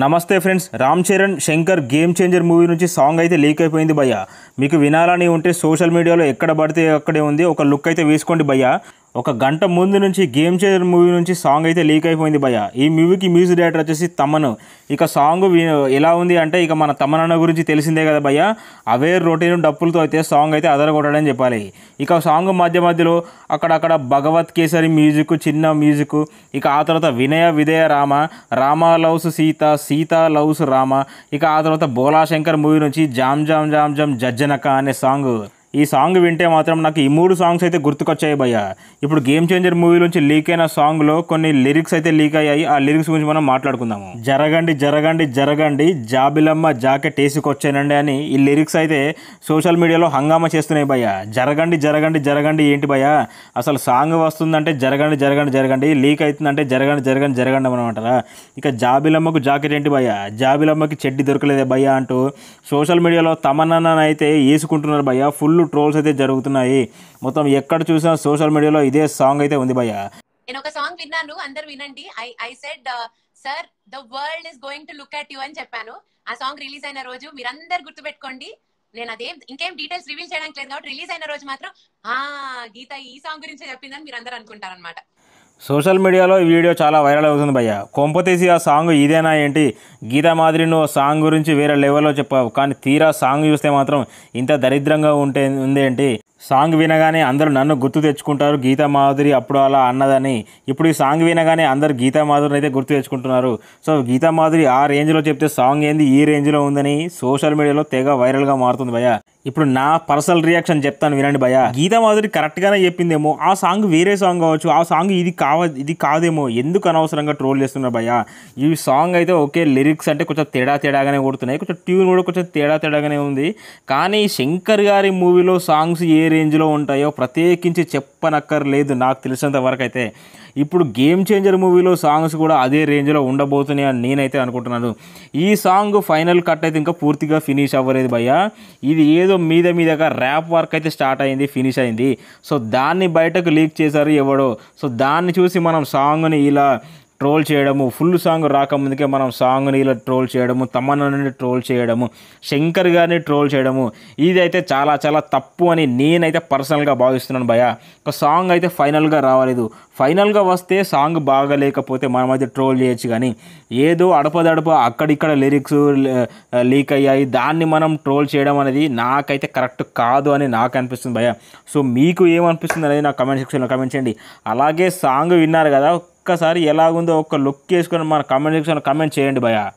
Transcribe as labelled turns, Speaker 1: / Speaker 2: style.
Speaker 1: నమస్తే friends Ram Charan Shankar game changer movie నుంచి song అయితే లీక్ అయిపోయింది భయ్య మీకు వినాలని ఉంటే సోషల్ మీడియాలో ఎక్కడ పడితే అక్కడే ఉంది ఒక లుక్ అయితే వేసుకోండి భయ్య ఒక గంట ముందు నుంచి గేమ్ చేంజర్ మూవీ నుంచి సాంగ్ అయితే లీక్ అయిపోయింది భయ ఈ మూవీకి మ్యూజిక్ డైరెక్టర్ వచ్చేసి తమన్ ఇక సాంగ్ ఎలా ఉంది అంటే ఇక మన తమనన్న గురించి తెలిసిందే కదా భయ్య అవే రొటీన్ డప్పులతో అయితే సాంగ్ అయితే అదరగొట్టడని చెప్పాలి ఇక సాంగ్ మధ్య మధ్యలో అక్కడక్కడ భగవత్ కేసరి మ్యూజిక్ చిన్న మ్యూజిక్ ఇక ఆ తర్వాత వినయ విదయ రామ రామ లవ్స్ సీత సీత లవ్స్ రామ ఇక ఆ తర్వాత భోలాశంకర్ మూవీ నుంచి జామ్ జామ్ జామ్ జామ్ జజ్జనక అనే సాంగ్ ఈ సాంగ్ వింటే మాత్రం నాకు ఈ మూడు సాంగ్స్ అయితే గుర్తుకొచ్చాయి భయ్య ఇప్పుడు గేమ్ చేంజర్ మూవీ నుంచి లీక్ అయిన సాంగ్లో కొన్ని లిరిక్స్ అయితే లీక్ అయ్యాయి ఆ లిరిక్స్ గురించి మనం మాట్లాడుకుందాము జరగండి జరగండి జరగండి జాబిలమ్మ జాకెట్ వేసుకొచ్చానండి అని ఈ లిరిక్స్ అయితే సోషల్ మీడియాలో హంగామా చేస్తున్నాయి భయ్య జరగండి జరగండి జరగండి ఏంటి భయ అసలు సాంగ్ వస్తుందంటే జరగండి జరగండి జరగండి లీక్ అవుతుందంటే జరగండి జరగండి జరగండి అనమాటారా ఇక జాబిలమ్మకు జాకెట్ ఏంటి భయ్య జాబిలమ్మకి చెడ్డి దొరకలేదే భయ్య అంటూ సోషల్ మీడియాలో అయితే వేసుకుంటున్నారు భయ్య ఫుల్ ఫుల్ ట్రోల్స్ అయితే జరుగుతున్నాయి మొత్తం ఎక్కడ చూసినా సోషల్ మీడియాలో ఇదే సాంగ్ అయితే ఉంది భయ్య నేను ఒక సాంగ్ విన్నాను అందరు వినండి I I said sir the world is going to look at you అని చెప్పాను ఆ సాంగ్ రిలీజ్ అయిన రోజు గుర్తు గుర్తుపెట్టుకోండి నేను అదేం ఇంకేం డీటెయిల్స్ రివీల్ చేయడానికి లేదు కాబట్టి రిలీజ్ అయిన రోజు మాత్రం ఆ గీత ఈ సాంగ్ గురించి చెప్పిందని మీరు అందరూ అనుకుంటారనమాట సోషల్ మీడియాలో ఈ వీడియో చాలా వైరల్ అవుతుంది భయ్య కొంపతీసి ఆ సాంగ్ ఇదేనా ఏంటి గీతా మాదిరి నువ్వు సాంగ్ గురించి వేరే లెవెల్లో చెప్పావు కానీ తీరా సాంగ్ చూస్తే మాత్రం ఇంత దరిద్రంగా ఉంటే ఉందేంటి సాంగ్ వినగానే అందరూ నన్ను గుర్తు తెచ్చుకుంటారు గీతా మాధురి అప్పుడు అలా అన్నదని ఇప్పుడు ఈ సాంగ్ వినగానే అందరు గీతా మాధురిని అయితే గుర్తు తెచ్చుకుంటున్నారు సో గీతా మాధురి ఆ రేంజ్లో చెప్తే సాంగ్ ఏంది ఈ రేంజ్లో ఉందని సోషల్ మీడియాలో తెగ వైరల్గా మారుతుంది భయ్య ఇప్పుడు నా పర్సనల్ రియాక్షన్ చెప్తాను వినండి భయ గీత మాధురి కరెక్ట్గానే చెప్పిందేమో ఆ సాంగ్ వేరే సాంగ్ కావచ్చు ఆ సాంగ్ ఇది కావ ఇది కాదేమో ఎందుకు అనవసరంగా ట్రోల్ చేస్తున్నారు భయ ఈ సాంగ్ అయితే ఓకే లిరిక్స్ అంటే కొంచెం తేడా తేడాగానే కొడుతున్నాయి కొంచెం ట్యూన్ కూడా కొంచెం తేడా తేడాగానే ఉంది కానీ శంకర్ గారి మూవీలో సాంగ్స్ ఏ రేంజ్లో ఉంటాయో ప్రత్యేకించి చెప్పనక్కర్లేదు నాకు తెలిసినంత వరకు అయితే ఇప్పుడు గేమ్ చేంజర్ మూవీలో సాంగ్స్ కూడా అదే రేంజ్లో ఉండబోతున్నాయి అని నేనైతే అనుకుంటున్నాను ఈ సాంగ్ ఫైనల్ కట్ అయితే ఇంకా పూర్తిగా ఫినిష్ అవ్వలేదు భయ్య ఇది ఏదో ఏదో మీద మీదగా ర్యాప్ వర్క్ అయితే స్టార్ట్ అయింది ఫినిష్ అయింది సో దాన్ని బయటకు లీక్ చేశారు ఎవడో సో దాన్ని చూసి మనం సాంగ్ని ఇలా ట్రోల్ చేయడము ఫుల్ సాంగ్ రాకముందుకే మనం సాంగ్ని ఇలా ట్రోల్ చేయడము తమన్నని ట్రోల్ చేయడము శంకర్ గారిని ట్రోల్ చేయడము ఇది అయితే చాలా చాలా తప్పు అని నేనైతే పర్సనల్గా భావిస్తున్నాను భయ ఒక సాంగ్ అయితే ఫైనల్గా రావలేదు ఫైనల్గా వస్తే సాంగ్ బాగలేకపోతే మనం అయితే ట్రోల్ చేయొచ్చు కానీ ఏదో అడపదడప అక్కడిక్కడ లిరిక్స్ లీక్ అయ్యాయి దాన్ని మనం ట్రోల్ చేయడం అనేది నాకైతే కరెక్ట్ కాదు అని నాకు అనిపిస్తుంది భయ సో మీకు ఏమనిపిస్తుంది అనేది నా కమెంట్ సెక్షన్లో కమెంట్ చేయండి అలాగే సాంగ్ విన్నారు కదా ఒక్కసారి ఎలాగుందో ఒక్క లుక్ వేసుకొని మన కమెంట్ సెక్షన్లో కమెంట్ చేయండి భయ